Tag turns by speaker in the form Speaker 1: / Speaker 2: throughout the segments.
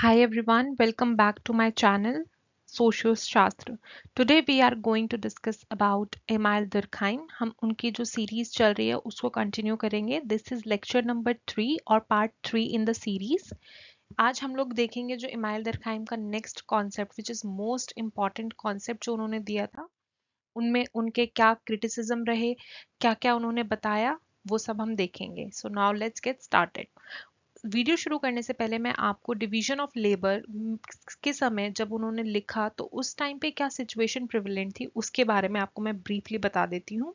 Speaker 1: Hi everyone, welcome back to my channel Social Shastra. Today we are going to discuss about Emil Durkheim. हम उनकी जो series चल रही है उसको कंटिन्यू करेंगे this is lecture number three और part three in the series आज हम लोग देखेंगे जो इमाइल दरखाइम का next concept which is most important concept जो उन्होंने दिया था उनमें उनके क्या क्रिटिसिज्म रहे क्या क्या उन्होंने बताया वो सब हम देखेंगे so now let's get started video शुरू करने से पहले मैं आपको डिवीजन ऑफ लेबर के समय जब उन्होंने लिखा तो उस टाइम पे क्या सिचुएशन प्रिविलेंट थी उसके बारे में आपको मैं ब्रीफली बता देती हूँ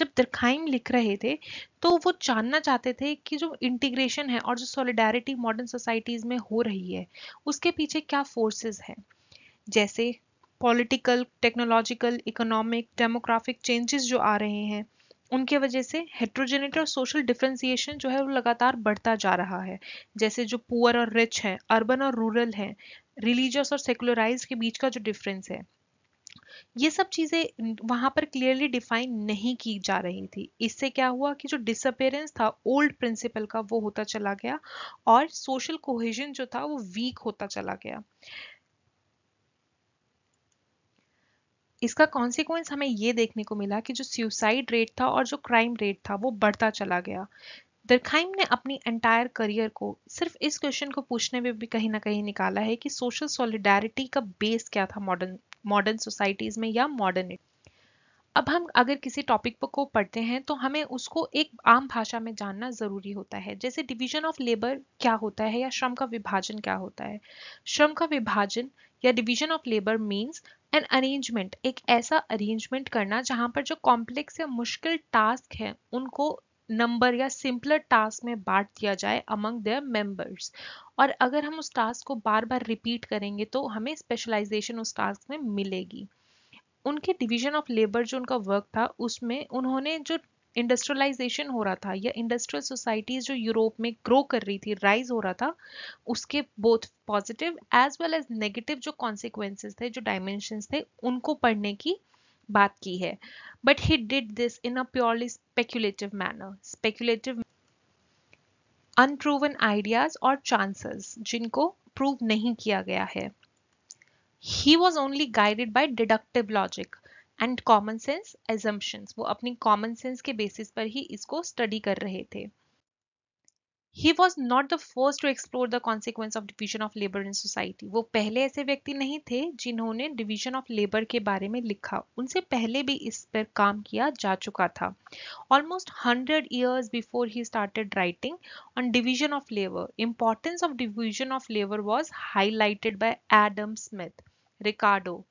Speaker 1: जब दरखाइम लिख रहे थे तो वो जानना चाहते थे कि जो इंटीग्रेशन है और जो सॉलिडारिटी मॉडर्न सोसाइटीज़ में हो रही है उसके पीछे क्या फोर्सेस हैं जैसे political technological economic demographic changes जो आ रहे हैं उनके वजह से हेट्रोजेनिटी और सोशल डिफ्रेंसिएशन जो है वो लगातार बढ़ता जा रहा है जैसे जो पुअर और रिच हैं अर्बन और रूरल हैं रिलीजियस और सेकुलराइज के बीच का जो डिफरेंस है ये सब चीज़ें वहां पर क्लियरली डिफाइन नहीं की जा रही थी इससे क्या हुआ कि जो डिसअपेरेंस था ओल्ड प्रिंसिपल का वो होता चला गया और सोशल कोहेजन जो था वो वीक होता चला गया इसका कॉन्सिक्वेंस हमें ये देखने को मिला कि जो सुसाइड रेट था और जो क्राइम रेट था वो बढ़ता चला गया दरखाइम ने अपनी एंटायर करियर को सिर्फ इस क्वेश्चन को पूछने में भी कहीं ना कहीं निकाला है कि सोशल सॉलिडारिटी का बेस क्या था मॉडर्न मॉडर्न सोसाइटीज़ में या मॉडर्न अब हम अगर किसी टॉपिक को पढ़ते हैं तो हमें उसको एक आम भाषा में जानना ज़रूरी होता है जैसे डिवीजन ऑफ लेबर क्या होता है या श्रम का विभाजन क्या होता है श्रम का विभाजन या division of labour means an arrangement एक ऐसा अरेंजमेंट करना जहां पर जो कॉम्प्लेक्स या मुश्किल टास्क है उनको नंबर या सिंपलर टास्क में बांट दिया जाए अमंग देयर मेंबर्स और अगर हम उस टास्क को बार बार रिपीट करेंगे तो हमें स्पेशलाइजेशन उस टास्क में मिलेगी उनके डिवीजन ऑफ लेबर जो उनका वर्क था उसमें उन्होंने जो इंडस्ट्रियलाइजेशन हो रहा था या इंडस्ट्रियल सोसाइटीज जो यूरोप में ग्रो कर रही थी राइज हो रहा था उसके both positive as well as negative जो कॉन्सिक्वेंसेज थे जो डायमेंशंस थे उनको पढ़ने की बात की है but he did this in a purely speculative manner speculative unproven ideas और चांसेस जिनको प्रूव नहीं किया गया है he was only guided by deductive logic and common sense assumptions वो अपनी कॉमन सेंस के बेसिस पर ही इसको स्टडी कर रहे थे He was not the first to explore the consequence of division of labour in society. वो पहले ऐसे व्यक्ति नहीं थे जिन्होंने division of labor के बारे में लिखा उनसे पहले भी इस पर काम किया जा चुका था ऑलमोस्ट हंड्रेड years बिफोर ही started writing on division of labour importance of division of labour was highlighted by Adam Smith Ricardo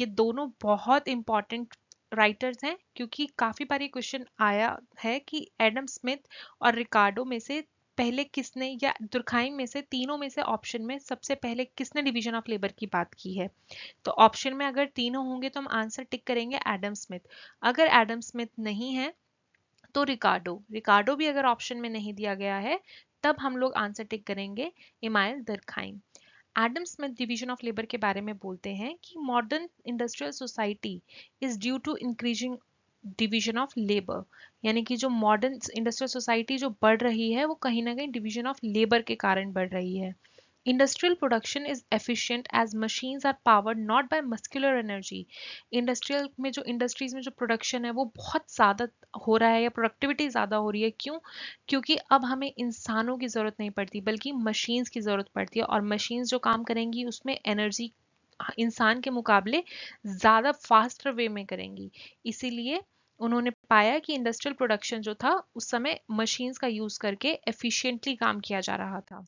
Speaker 1: ये दोनों बहुत इंपॉर्टेंट राइटर्स हैं क्योंकि काफ़ी बार ये क्वेश्चन आया है कि एडम स्मिथ और रिकार्डो में से पहले किसने या दुर्खाइम में से तीनों में से ऑप्शन में सबसे पहले किसने डिवीजन ऑफ लेबर की बात की है तो ऑप्शन में अगर तीनों होंगे तो हम आंसर टिक करेंगे एडम स्मिथ अगर एडम स्मिथ नहीं है तो रिकार्डो रिकार्डो भी अगर ऑप्शन में नहीं दिया गया है तब हम लोग आंसर टिक करेंगे Emile Durkheim Adam Smith division of labour के बारे में बोलते हैं कि modern industrial society is due to increasing division of labour यानी कि जो मॉडर्न इंडस्ट्रियल सोसाइटी जो बढ़ रही है वो कहीं ना कहीं डिवीजन ऑफ लेबर के कारण बढ़ रही है Industrial production is efficient as machines are powered not by muscular energy. Industrial में जो industries में जो production है वो बहुत ज़्यादा हो रहा है या productivity ज़्यादा हो रही है क्यों क्योंकि अब हमें इंसानों की ज़रूरत नहीं पड़ती बल्कि मशीन्स की ज़रूरत पड़ती है और मशीन्स जो काम करेंगी उसमें एनर्जी इंसान के मुकाबले ज़्यादा फास्ट वे में करेंगी इसीलिए उन्होंने पाया कि इंडस्ट्रियल प्रोडक्शन जो था उस समय मशीन्स का यूज़ करके एफिशिएंटली काम किया जा रहा था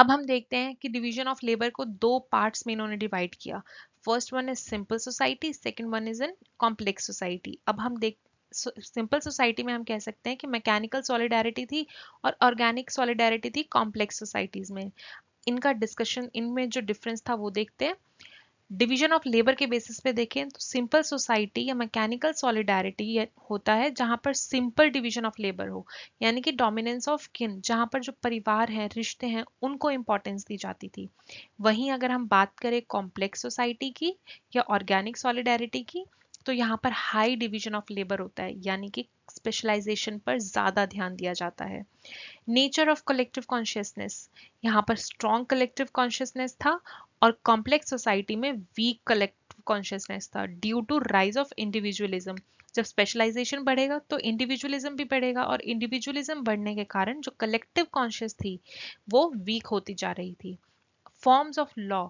Speaker 1: अब हम देखते हैं कि डिवीजन ऑफ लेबर को दो पार्ट्स में इन्होंने डिवाइड किया first one is simple society second one is an complex society अब हम देख सिंपल सोसाइटी में हम कह सकते हैं कि मैकेनिकल सॉलिडारिटी थी और ऑर्गेनिक सॉलिडारिटी थी कॉम्प्लेक्स सोसाइटीज में इनका डिस्कशन इनमें जो डिफरेंस था वो देखते हैं डिवीजन ऑफ लेबर के बेसिस पे देखें तो सिंपल सोसाइटी या मैकेनिकल सॉलिडारिटी होता है जहां पर सिंपल डिवीजन ऑफ लेबर हो यानी कि डोमिनेंस ऑफ किन जहां पर जो परिवार हैं रिश्ते हैं उनको इंपॉर्टेंस दी जाती थी वहीं अगर हम बात करें कॉम्प्लेक्स सोसाइटी की या ऑर्गेनिक सॉलिडारिटी की तो यहाँ पर हाई डिवीजन ऑफ लेबर होता है यानी कि स्पेशलाइजेशन पर ज़्यादा ध्यान दिया जाता है नेचर ऑफ कलेक्टिव कॉन्शियसनेस यहाँ पर स्ट्रॉन्ग कलेक्टिव कॉन्शियसनेस था और कॉम्प्लेक्स सोसाइटी में वीक कलेक्टिव कॉन्शियसनेस था due to rise of individualism जब स्पेशलाइजेशन बढ़ेगा तो इंडिविजुअलिज्म भी बढ़ेगा और इंडिविजुअलिज्म बढ़ने के कारण जो कलेक्टिव कॉन्शियस थी वो वीक होती जा रही थी फॉर्म्स ऑफ लॉ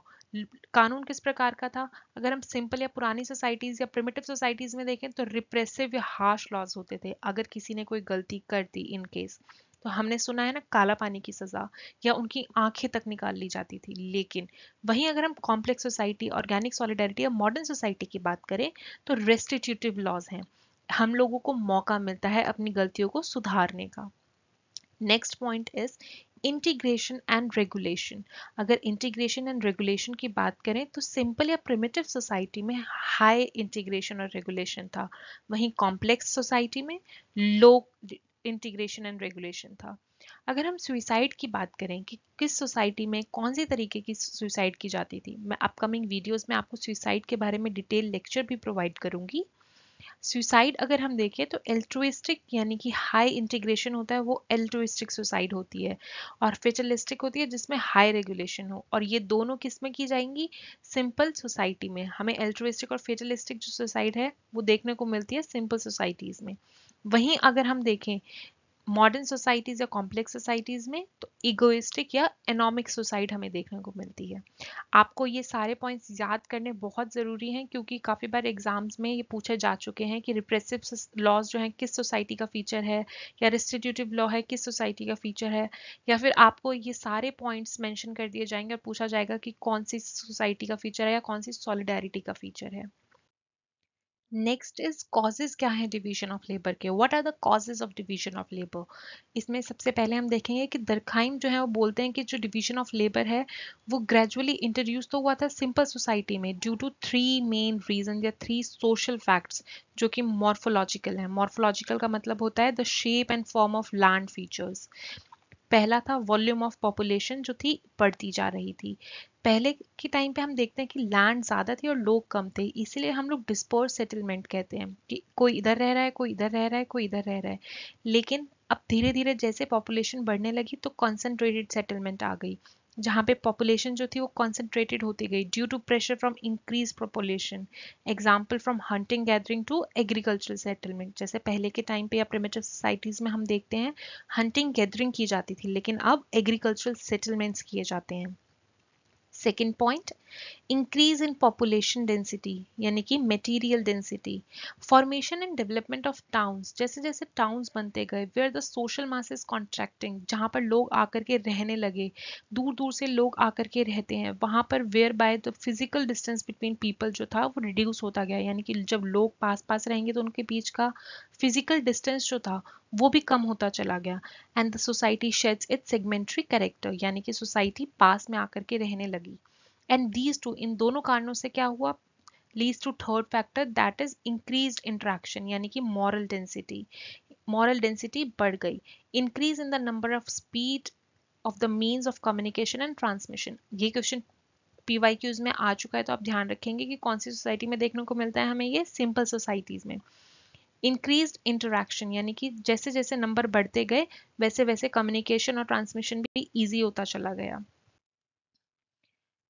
Speaker 1: कानून किस प्रकार का था अगर हम सिंपल या पुरानी सोसाइटीज़ या प्रिमेटिव सोसाइटीज़ में देखें तो रिप्रेसिव या हार्श लॉज होते थे अगर किसी ने कोई गलती कर दी इन केस तो हमने सुना है ना काला पानी की सज़ा या उनकी आंखें तक निकाल ली जाती थी लेकिन वहीं अगर हम कॉम्प्लेक्स सोसाइटी ऑर्गेनिक सॉलिडारिटी या मॉडर्न सोसाइटी की बात करें तो रेस्टिट्यूटिव लॉज हैं हम लोगों को मौका मिलता है अपनी गलतियों को सुधारने का next point is integration and regulation अगर इंटीग्रेशन एंड रेगुलेशन की बात करें तो सिंपल या प्रिमिटिव सोसाइटी में हाई इंटीग्रेशन और रेगुलेशन था वहीं कॉम्प्लेक्स सोसाइटी में लो इंटीग्रेशन एंड रेगुलेशन था अगर हम सुइसाइड की बात करें कि किस सोसाइटी में कौन से तरीके की सुइसाइड की जाती थी मैं अपकमिंग वीडियोस में आपको सुइसाइड के बारे में डिटेल लेक्चर भी प्रोवाइड करूंगी सुसाइड अगर हम देखें तो एल्ट्रोइस्टिक यानी कि हाई इंटीग्रेशन होता है वो एल्ट्रोइस्टिक सुसाइड होती है और फेटलिस्टिक होती है जिसमें हाई रेगुलेशन हो और ये दोनों किस में की जाएंगी सिंपल सोसाइटी में हमें एल्ट्रोइस्टिक और फेटलिस्टिक जो सुसाइड है वो देखने को मिलती है सिंपल सोसाइटीज़ में वहीं अगर हम देखें मॉडर्न सोसाइटीज या कॉम्प्लेक्स सोसाइटीज में तो इगोइस्टिक या एनॉमिक सुसाइड हमें देखने को मिलती है आपको ये सारे पॉइंट्स याद करने बहुत ज़रूरी हैं क्योंकि काफ़ी बार एग्जाम्स में ये पूछे जा चुके हैं कि रिप्रेसिव लॉज जो हैं किस सोसाइटी का फीचर है या रिस्टिट्यूटिव लॉ है किस सोसाइटी का फीचर है या फिर आपको ये सारे पॉइंट्स मैंशन कर दिए जाएंगे और पूछा जाएगा कि कौन सी सोसाइटी का फीचर है या कौन सी सॉलिडारिटी का फीचर है नेक्स्ट इज कॉजेज क्या है डिवीजन ऑफ लेबर के what are the causes of division of labour इसमें सबसे पहले हम देखेंगे कि दरखाइम जो है वो बोलते हैं कि जो डिवीजन ऑफ लेबर है वो ग्रेजुअली इंट्रोड्यूस तो हुआ था सिंपल सोसाइटी में due to three main reason या थ्री सोशल फैक्ट्स जो कि मॉर्फोलॉजिकल है मॉर्फोलॉजिकल का मतलब होता है the shape and form of land features पहला था वॉल्यूम ऑफ पॉपुलेशन जो थी बढ़ती जा रही थी पहले के टाइम पे हम देखते हैं कि लैंड ज़्यादा थी और लोग कम थे इसीलिए हम लोग डिस्पोर्स सेटलमेंट कहते हैं कि कोई इधर रह रहा है कोई इधर रह रहा है कोई इधर रह रहा है लेकिन अब धीरे धीरे जैसे पॉपुलेशन बढ़ने लगी तो कॉन्सेंट्रेटेड सेटलमेंट आ गई जहाँ पे पॉपुलेशन जो थी वो कॉन्सेंट्रेटेड होती गई due to pressure from increase population example from hunting gathering to agricultural settlement जैसे पहले के टाइम पे या प्रेमेटिव सोसाइटीज़ में हम देखते हैं हंटिंग गैदरिंग की जाती थी लेकिन अब एग्रीकल्चरल सेटलमेंट्स किए जाते हैं Second point, increase in population density यानी कि material density formation and development of towns जैसे जैसे टाउन्स बनते गए where the social masses contracting जहाँ पर लोग आकर के रहने लगे दूर दूर से लोग आकर के रहते हैं वहाँ पर where by the physical distance between people जो था वो रिड्यूस होता गया यानी कि जब लोग पास पास रहेंगे तो उनके बीच का फिजिकल डिस्टेंस जो था वो भी कम होता चला गया and the society sheds its segmentary character यानी कि सोसाइटी पास में आकर के रहने लगी एंड दीज टू इन दोनों कारणों से क्या हुआ leads to third factor that is increase interaction यानी कि मॉरल डेंसिटी मॉरल डेंसिटी बढ़ गई increase in the number of speed of the means of communication and transmission ये क्वेश्चन पी वाई क्यूज में आ चुका है तो आप ध्यान रखेंगे कि कौन सी सोसाइटी में देखने को मिलता है हमें ये सिंपल सोसाइटीज़ में इंक्रीज इंटरेक्शन यानी कि जैसे जैसे नंबर बढ़ते गए वैसे वैसे कम्युनिकेशन और ट्रांसमिशन भी ईजी होता चला गया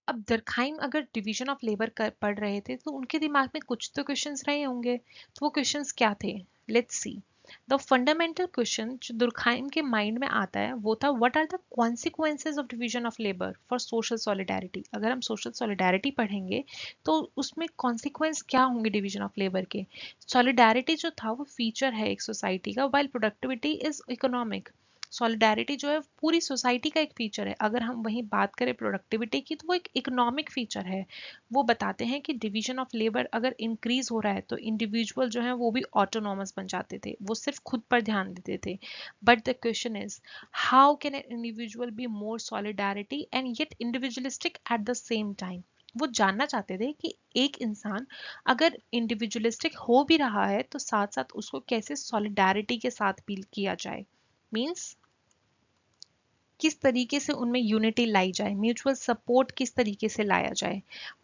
Speaker 1: अब दरखाइम अगर डिवीजन ऑफ लेबर कर पढ़ रहे थे तो उनके दिमाग में कुछ तो क्वेश्चंस रहे होंगे तो वो क्वेश्चंस क्या थे let's see the fundamental question जो दुर्खाइम के माइंड में आता है वो था what are the consequences of division of labour for social solidarity अगर हम सोशल सॉलिडारिटी पढ़ेंगे तो उसमें कॉन्सिक्वेंस क्या होंगे डिवीजन ऑफ लेबर के सॉलिडारिटी जो था वो फीचर है एक सोसाइटी का while productivity is economic solidarity जो है पूरी सोसाइटी का एक फीचर है अगर हम वहीं बात करें प्रोडक्टिविटी की तो वो एक इकोनॉमिक फीचर है वो बताते हैं कि डिवीजन ऑफ लेबर अगर इंक्रीज हो रहा है तो इंडिविजुअल जो है वो भी ऑटोनॉमस बन जाते थे वो सिर्फ खुद पर ध्यान देते थे but the question is how can an individual be more solidarity and yet individualistic at the same time वो जानना चाहते थे कि एक इंसान अगर इंडिविजुअलिस्टिक हो भी रहा है तो साथ साथ उसको कैसे सॉलिडारिटी के साथ फील किया जाए मीन्स किस तरीके से उनमें यूनिटी लाई जाए म्यूचुअल सपोर्ट किस तरीके से लाया जाए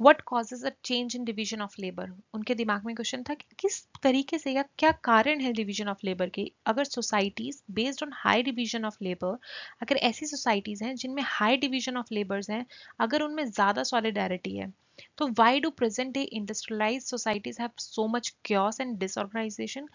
Speaker 1: what causes a change in division of labour उनके दिमाग में क्वेश्चन था कि किस तरीके से या क्या कारण है डिवीजन ऑफ लेबर के अगर societies based on high division of labour अगर ऐसी सोसाइटीज हैं जिनमें हाई डिवीजन ऑफ लेबर्स हैं अगर उनमें ज़्यादा सॉलिडेरिटी है तो why do present day industrialise societies have so much chaos and disorganisation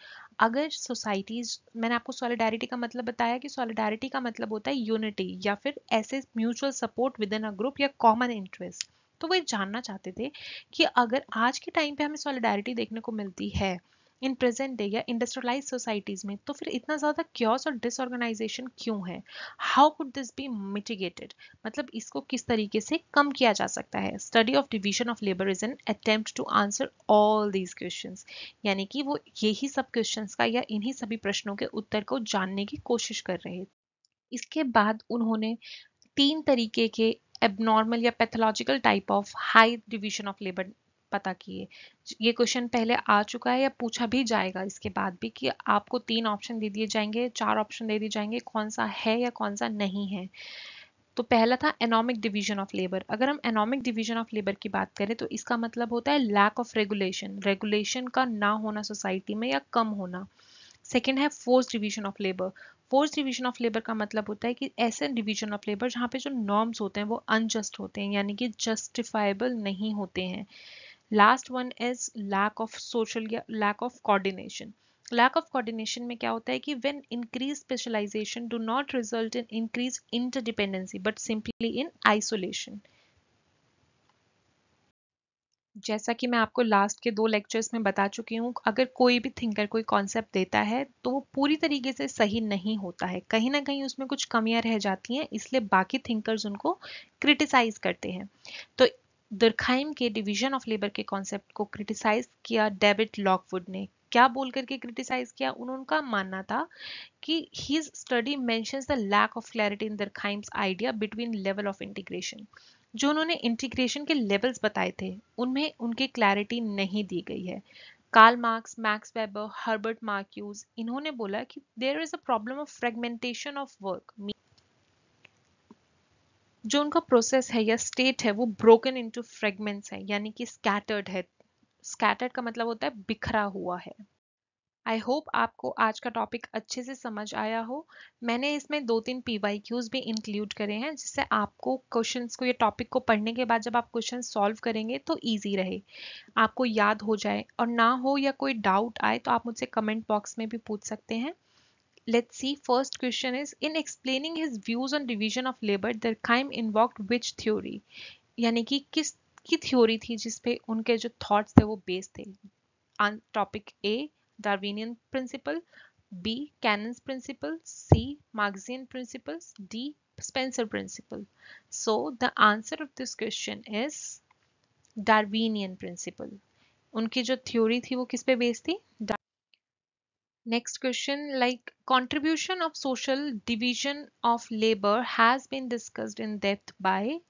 Speaker 1: अगर सोसाइटीज मैंने आपको सॉलिडारिटी का मतलब बताया कि सॉलिडारिटी का मतलब होता है यूनिटी या फिर ऐसे mutual support within a group या कॉमन इंटरेस्ट तो वो ये जानना चाहते थे कि अगर आज के टाइम पे हमें सॉलिडारिटी देखने को मिलती है इन प्रेजेंट डे या इंडस्ट्रियलाइज सोसाइटीज में तो फिर इतना ज़्यादा क्योस और डिसऑर्गेनाइजेशन क्यों है how could this be mitigated मतलब इसको किस तरीके से कम किया जा सकता है study of division of labour is an attempt to answer all these question यानी कि वो यही सब क्वेश्चन का या इन्हीं सभी प्रश्नों के उत्तर को जानने की कोशिश कर रहे इसके बाद उन्होंने तीन तरीके के एबनॉर्मल या pathological type of high division of labour पता किए ये क्वेश्चन पहले आ चुका है या पूछा भी जाएगा इसके बाद भी कि आपको तीन ऑप्शन दे दिए जाएंगे चार ऑप्शन दे दिए जाएंगे कौन सा है या कौन सा नहीं है तो पहला था एनॉमिक डिवीजन ऑफ लेबर अगर हम एनॉमिक डिवीजन ऑफ लेबर की बात करें तो इसका मतलब होता है लैक ऑफ रेगुलेशन रेगुलेशन का ना होना सोसाइटी में या कम होना सेकेंड है force division of labour force division of labour का मतलब होता है कि ऐसे डिवीजन ऑफ लेबर जहाँ पे जो नॉर्म्स होते हैं वो अनजस्ट होते हैं यानी कि जस्टिफाइबल नहीं होते हैं last one is lack of social या lack of coordination lack of coordination में क्या होता है कि when increase specialisation do not result in increase interdependency but simply in isolation जैसा कि मैं आपको लास्ट के दो लेक्चर्स में बता चुकी हूँ अगर कोई भी थिंकर कोई कॉन्सेप्ट देता है तो वो पूरी तरीके से सही नहीं होता है कहीं ना कहीं उसमें कुछ कमियाँ रह जाती हैं इसलिए बाकी थिंकर्स उनको क्रिटिसाइज करते हैं तो दरखाइम के डिवीजन ऑफ लेबर के कॉन्सेप्ट को क्रिटिसाइज किया डेविड लॉकवुड ने क्या बोल करके क्रिटिसाइज किया उनका मानना था कि his study mentions the lack of clarity in Durkheim's idea between level of integration जो उन्होंने इंटीग्रेशन के लेवल्स बताए थे उनमें उनकी क्लैरिटी नहीं दी गई है Karl Marx Max Weber Herbert Marcuse इन्होंने बोला कि there is a problem of fragmentation of work जो उनका प्रोसेस है या स्टेट है वो ब्रोकन इंटू फ्रेगमेंट्स है यानी कि स्कैटर्ड है स्कैटर्ड का मतलब होता है बिखरा हुआ है आई होप आपको आज का टॉपिक अच्छे से समझ आया हो मैंने इसमें दो तीन पी वाई क्यूज भी इंक्लूड करे हैं जिससे आपको क्वेश्चन को ये टॉपिक को पढ़ने के बाद जब आप क्वेश्चन सॉल्व करेंगे तो ईजी रहे आपको याद हो जाए और ना हो या कोई डाउट आए तो आप मुझसे कमेंट बॉक्स में भी पूछ सकते हैं let's see first question is in explaining his views on division of labor दरखाइम invoked which theory यानी कि किस की थ्योरी थी जिस पे उनके जो थॉट्स थे वो बेस्ड थे on topic A Darwinian principle B Cannon's principle C Marxian principles D Spencer principle so the answer of this question is Darwinian principle उनकी जो थ्योरी थी वो किस पे बेस्ड थी Next question like contribution of social division of labor has been discussed in depth by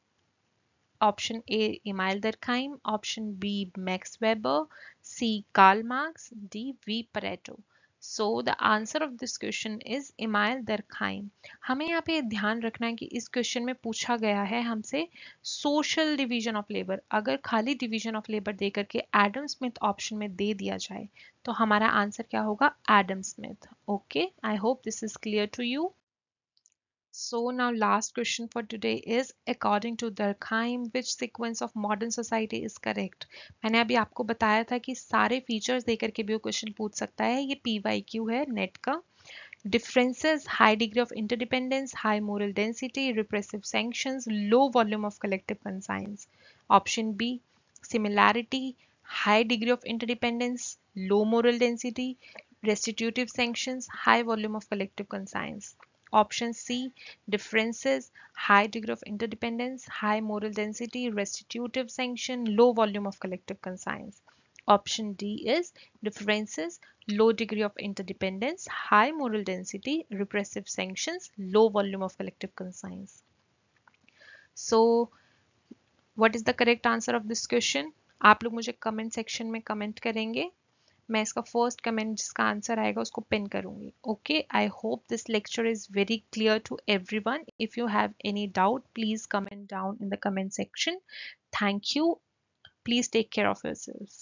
Speaker 1: option A Emil Durkheim, option B Max Weber, C Karl Marx, D V Pareto. So the answer of this question is Emile Durkheim हमें यहाँ पे ध्यान रखना है कि इस question में पूछा गया है हमसे सोशल डिवीजन ऑफ लेबर अगर खाली डिवीजन ऑफ लेबर दे करके एडम स्मिथ ऑप्शन में दे दिया जाए तो हमारा आंसर क्या होगा Adam Smith okay I hope this is clear to you So now last question for today is according to Durkheim which sequence of modern society is correct मैंने अभी आपको बताया था कि सारे फीचर्स देकर के भी वो क्वेश्चन पूछ सकता है ये पी वाई क्यू है नेट का differences high degree of interdependence high moral density repressive sanctions low volume of collective conscience option b similarity high degree of interdependence low moral density restitutive sanctions high volume of collective conscience Option C, differences, high degree of interdependence, high moral density, restitutive sanction, low volume of collective conscience. Option D is differences, low degree of interdependence, high moral density, repressive sanctions, low volume of collective conscience. So, what is the correct answer of this question? आप लोग मुझे comment section में comment करेंगे मैं इसका first comment जिसका answer आएगा उसको पिन करूंगी okay I hope this lecture is very clear to everyone if you have any doubt please comment down in the comment section thank you please take care of your self